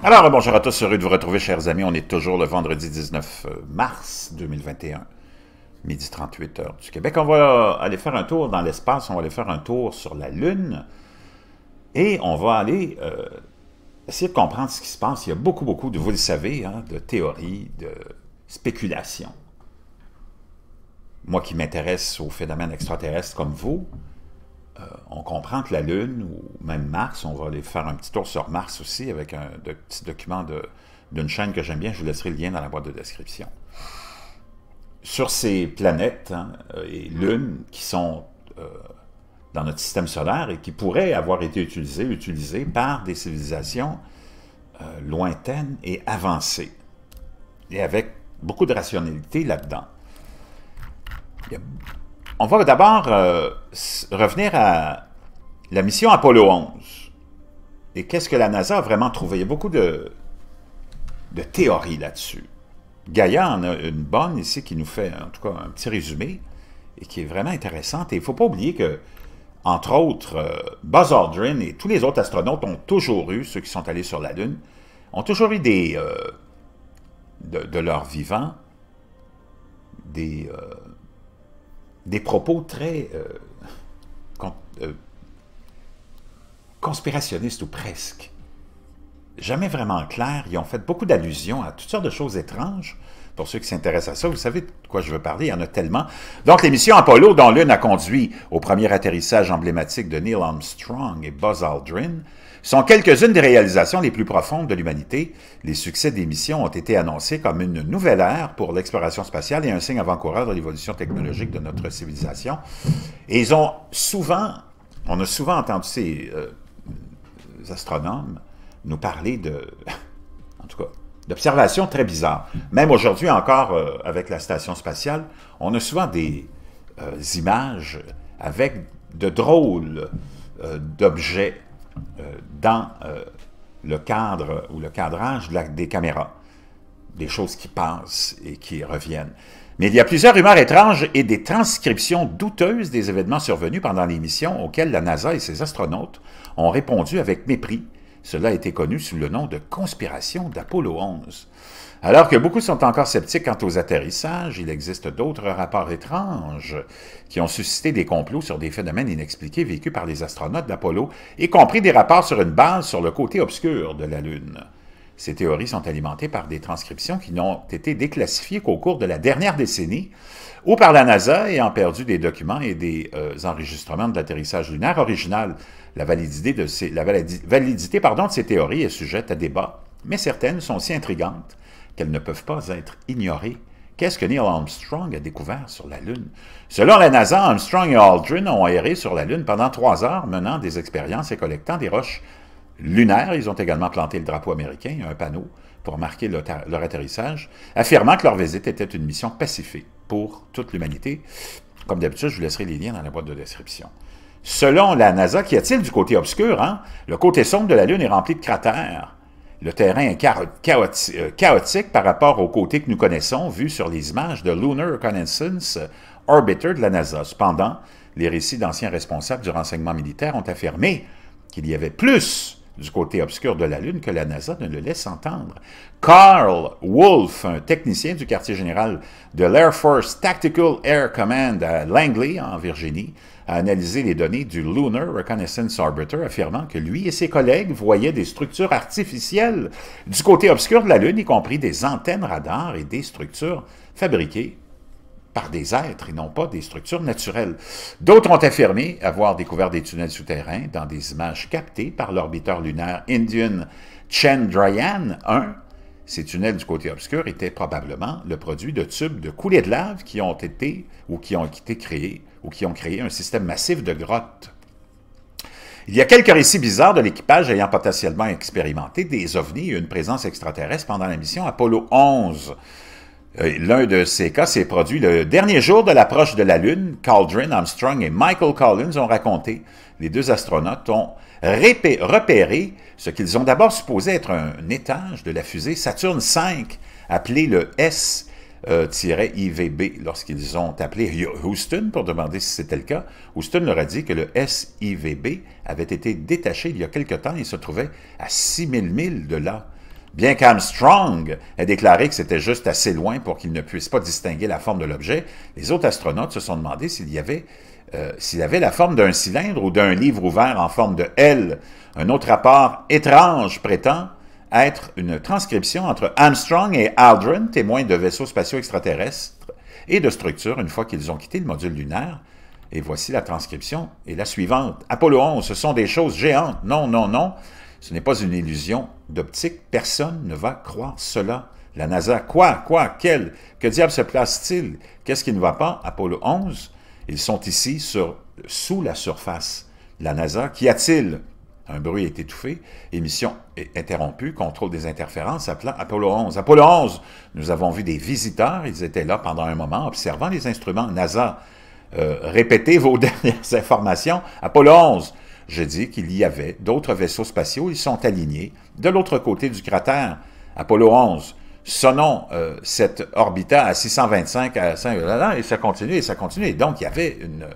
Alors, bonjour à tous, heureux de vous retrouver, chers amis. On est toujours le vendredi 19 euh, mars 2021, midi 38 heures du Québec. On va aller faire un tour dans l'espace, on va aller faire un tour sur la Lune et on va aller euh, essayer de comprendre ce qui se passe. Il y a beaucoup, beaucoup, de, vous le savez, hein, de théories, de spéculations. Moi qui m'intéresse aux phénomènes extraterrestres comme vous, euh, on comprend que la Lune, ou même Mars, on va aller faire un petit tour sur Mars aussi avec un petit document d'une chaîne que j'aime bien, je vous laisserai le lien dans la boîte de description. Sur ces planètes hein, euh, et Lune qui sont euh, dans notre système solaire et qui pourraient avoir été utilisées, utilisées par des civilisations lointaines et avancées, et avec beaucoup de rationalité là-dedans. Il on va d'abord euh, revenir à la mission Apollo 11. Et qu'est-ce que la NASA a vraiment trouvé? Il y a beaucoup de, théories là-dessus. Gaïa en a une bonne ici qui nous fait en tout cas un petit résumé et qui est vraiment intéressante. Et il ne faut pas oublier que, entre autres, euh, Buzz Aldrin et tous les autres astronautes ont toujours eu, ceux qui sont allés sur la Lune, ont toujours eu des, euh, de, de, leur vivant des, des propos très euh, euh, conspirationnistes ou presque jamais vraiment clair. Ils ont fait beaucoup d'allusions à toutes sortes de choses étranges. Pour ceux qui s'intéressent à ça, vous savez de quoi je veux parler, il y en a tellement. Donc, les missions Apollo, dont l'une a conduit au premier atterrissage emblématique de Neil Armstrong et Buzz Aldrin, sont quelques-unes des réalisations les plus profondes de l'humanité. Les succès des missions ont été annoncés comme une nouvelle ère pour l'exploration spatiale et un signe avant-coureur de l'évolution technologique de notre civilisation. Et ils ont souvent, on a souvent entendu ces euh, astronomes nous parler de, en tout cas, d'observations très bizarres. Même aujourd'hui encore, euh, avec la station spatiale, on a souvent des euh, images avec de drôles euh, d'objets dans le cadre ou le cadrage la, des caméras. Des choses qui passent et qui reviennent. Mais il y a plusieurs rumeurs étranges et des transcriptions douteuses des événements survenus pendant l'émission auxquelles la NASA et ses astronautes ont répondu avec mépris cela a été connu sous le nom de conspiration d'Apollo 11. Alors que beaucoup sont encore sceptiques quant aux atterrissages, il existe d'autres rapports étranges qui ont suscité des complots sur des phénomènes inexpliqués vécus par les astronautes d'Apollo, y compris des rapports sur une base sur le côté obscur de la Lune. Ces théories sont alimentées par des transcriptions qui n'ont été déclassifiées qu'au cours de la dernière décennie, ou par la NASA ayant perdu des documents et des euh, enregistrements de l'atterrissage lunaire original. La validité, de ces, la validité pardon, de ces théories est sujette à débat, mais certaines sont si intrigantes qu'elles ne peuvent pas être ignorées. Qu'est-ce que Neil Armstrong a découvert sur la Lune? Selon la NASA, Armstrong et Aldrin ont erré sur la Lune pendant trois heures, menant des expériences et collectant des roches lunaire, ils ont également planté le drapeau américain, un panneau, pour marquer leur atterrissage, affirmant que leur visite était une mission pacifique pour toute l'humanité. Comme d'habitude, je vous laisserai les liens dans la boîte de description. Selon la NASA, qu'y a-t-il du côté obscur? Hein? Le côté sombre de la Lune est rempli de cratères. Le terrain est euh, chaotique par rapport au côté que nous connaissons, vu sur les images de Lunar Reconnaissance Orbiter de la NASA. Cependant, les récits d'anciens responsables du renseignement militaire ont affirmé qu'il y avait plus du côté obscur de la Lune que la NASA ne le laisse entendre. Carl Wolf, un technicien du quartier général de l'Air Force Tactical Air Command à Langley, en Virginie, a analysé les données du Lunar Reconnaissance Orbiter, affirmant que lui et ses collègues voyaient des structures artificielles du côté obscur de la Lune, y compris des antennes radars et des structures fabriquées par des êtres et non pas des structures naturelles. D'autres ont affirmé avoir découvert des tunnels souterrains dans des images captées par l'orbiteur lunaire Indian Chandrayaan-1. Ces tunnels du côté obscur étaient probablement le produit de tubes de coulées de lave qui ont été ou qui ont été créés ou qui ont créé un système massif de grottes. Il y a quelques récits bizarres de l'équipage ayant potentiellement expérimenté des ovnis et une présence extraterrestre pendant la mission Apollo 11. Euh, l'un de ces cas s'est produit le dernier jour de l'approche de la Lune. Cauldron, Armstrong et Michael Collins ont raconté. Les deux astronautes ont repéré ce qu'ils ont d'abord supposé être un étage de la fusée Saturne V, appelé le S-IVB. Euh, lorsqu'ils ont appelé Houston pour demander si c'était le cas, Houston leur a dit que le S-IVB avait été détaché il y a quelque temps et se trouvait à 6000 milles de là. Bien qu'Armstrong ait déclaré que c'était juste assez loin pour qu'il ne puisse pas distinguer la forme de l'objet, les autres astronautes se sont demandé s'il y avait euh, s'il avait la forme d'un cylindre ou d'un livre ouvert en forme de L. Un autre rapport étrange prétend être une transcription entre Armstrong et Aldrin, témoins de vaisseaux spatiaux extraterrestres et de structures une fois qu'ils ont quitté le module lunaire. Et voici la transcription et la suivante. Apollo 11, ce sont des choses géantes. Non, non, non. Ce n'est pas une illusion d'optique. Personne ne va croire cela. La NASA, quoi, quoi, quel, que diable se place-t-il? Qu'est-ce qui ne va pas? Apollo 11, ils sont ici sur, sous la surface. La NASA, qu'y a-t-il? Un bruit est étouffé, émission est interrompue, contrôle des interférences, appelant Apollo 11. Apollo 11, nous avons vu des visiteurs, ils étaient là pendant un moment, observant les instruments NASA. Euh, répétez vos dernières informations. Apollo 11, je dis qu'il y avait d'autres vaisseaux spatiaux, ils sont alignés de l'autre côté du cratère, Apollo 11. Sonnons euh, cet orbita à 625 à 5, et ça continue, et ça continue. donc, il y avait une,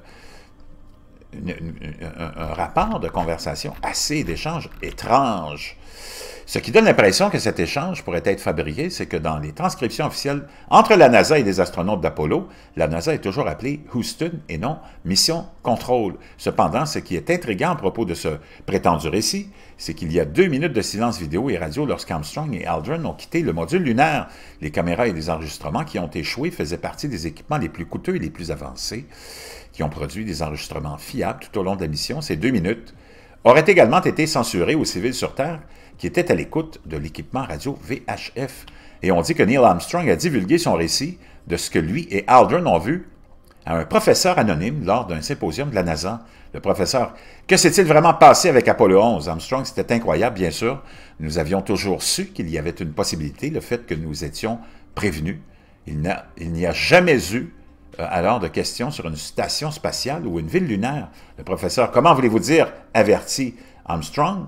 un rapport de conversation assez d'échanges étranges. Ce qui donne l'impression que cet échange pourrait être fabriqué, c'est que dans les transcriptions officielles entre la NASA et les astronautes d'Apollo, la NASA est toujours appelée Houston et non Mission Control. Cependant, ce qui est intriguant à propos de ce prétendu récit, c'est qu'il y a deux minutes de silence vidéo et radio lorsqu'Armstrong et Aldrin ont quitté le module lunaire. Les caméras et les enregistrements qui ont échoué faisaient partie des équipements les plus coûteux et les plus avancés, qui ont produit des enregistrements fiables tout au long de la mission. Ces deux minutes auraient également été censurées aux civils sur Terre qui était à l'écoute de l'équipement radio VHF. Et on dit que Neil Armstrong a divulgué son récit de ce que lui et Aldrin ont vu à un professeur anonyme lors d'un symposium de la NASA. Le professeur, que s'est-il vraiment passé avec Apollo 11? Armstrong, c'était incroyable, bien sûr. Nous avions toujours su qu'il y avait une possibilité, le fait que nous étions prévenus. Il n'y a, jamais eu euh, alors de questions sur une station spatiale ou une ville lunaire. Le professeur, comment voulez-vous dire averti Armstrong?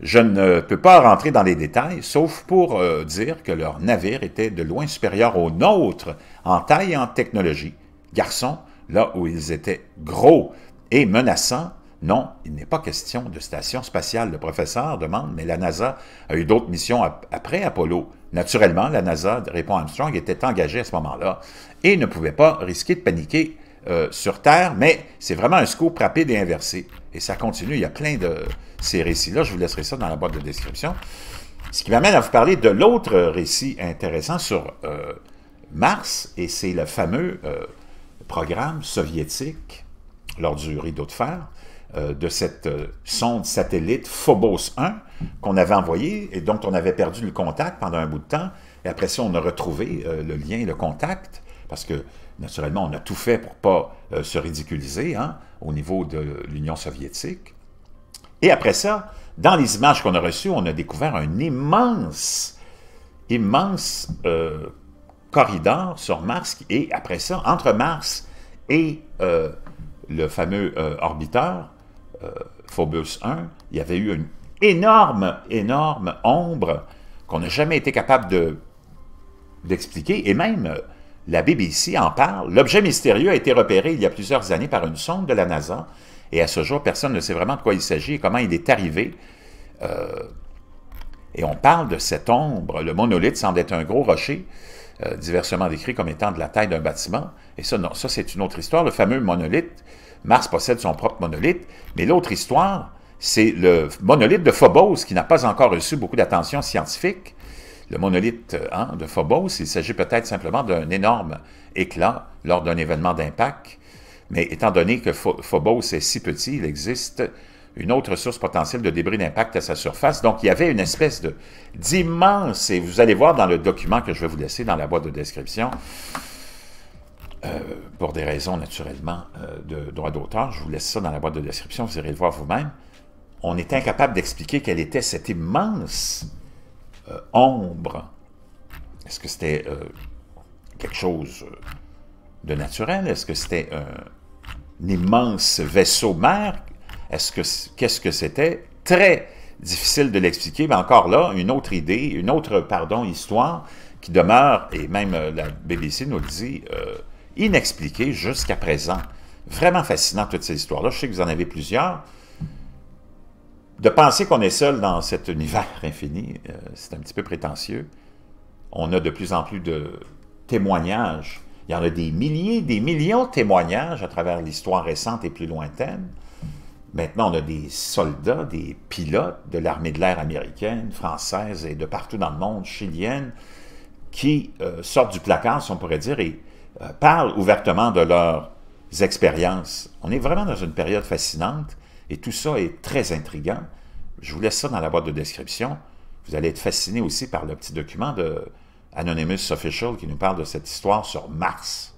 Je ne peux pas rentrer dans les détails, sauf pour euh, dire que leur navire était de loin supérieur au nôtre en taille et en technologie. Garçons, là où ils étaient gros et menaçants, non, il n'est pas question de station spatiale. Le professeur demande, mais la NASA a eu d'autres missions après Apollo. Naturellement, la NASA, répond Armstrong, était engagée à ce moment-là et ne pouvait pas risquer de paniquer euh, sur Terre, mais c'est vraiment un scoop rapide et inversé. Et ça continue, il y a plein de, ces récits-là. Je vous laisserai ça dans la boîte de description. Ce qui m'amène à vous parler de l'autre récit intéressant sur euh, Mars, et c'est le fameux euh, programme soviétique, lors du rideau de fer, euh, de cette sonde satellite Phobos 1 qu'on avait envoyée et dont on avait perdu le contact pendant un bout de temps. Et après ça, on a retrouvé le lien et le contact, parce que naturellement, on a tout fait pour ne pas se ridiculiser hein, au niveau de l'Union soviétique. Et après ça, dans les images qu'on a reçues, on a découvert un immense, immense euh, corridor sur Mars. Et après ça, entre Mars et euh, le fameux euh, orbiteur, Phobos 1, il y avait eu une énorme, énorme ombre qu'on n'a jamais été capable d'expliquer. et même la BBC en parle. L'objet mystérieux a été repéré il y a plusieurs années par une sonde de la NASA et à ce jour, personne ne sait vraiment de quoi il s'agit et comment il est arrivé. Euh, et on parle de cette ombre. Le monolithe semble être un gros rocher, euh, diversement décrit comme étant de la taille d'un bâtiment. Et ça, non, ça, c'est une autre histoire. Le fameux monolithe, Mars possède son propre monolithe. Mais l'autre histoire, c'est le monolithe de Phobos qui n'a pas encore reçu beaucoup d'attention scientifique. Le monolithe euh, hein, de Phobos, il s'agit peut-être simplement d'un énorme éclat lors d'un événement d'impact mais étant donné que Phobos est si petit, il existe une autre source potentielle de débris d'impact à sa surface. Donc, il y avait une espèce d'immense, et vous allez voir dans le document que je vais vous laisser dans la boîte de description, euh, pour des raisons naturellement euh, de droit d'auteur, je vous laisse ça dans la boîte de description, vous irez le voir vous-même, on est incapable d'expliquer quelle était cette immense euh, ombre. Est-ce que c'était quelque chose de naturel? Est-ce que c'était un immense vaisseau-mère, qu'est-ce que c'était? ce que Très difficile de l'expliquer, mais encore là, une autre idée, une autre, pardon, histoire qui demeure, et même euh, la BBC nous le dit, euh, inexpliquée jusqu'à présent. Vraiment fascinant, toutes ces histoires-là. Je sais que vous en avez plusieurs. De penser qu'on est seul dans cet univers infini, euh, c'est un petit peu prétentieux. On a de plus en plus de témoignages il y en a des milliers, des millions de témoignages à travers l'histoire récente et plus lointaine. Maintenant, on a des soldats, des pilotes de l'armée de l'air américaine, française et de partout dans le monde, chilienne, qui euh, sortent du placard, si on pourrait dire, et euh, parlent ouvertement de leurs expériences. On est vraiment dans une période fascinante et tout ça est très intriguant. Je vous laisse ça dans la boîte de description. Vous allez être fasciné aussi par le petit document de Anonymous Official qui nous parle de cette histoire sur Mars.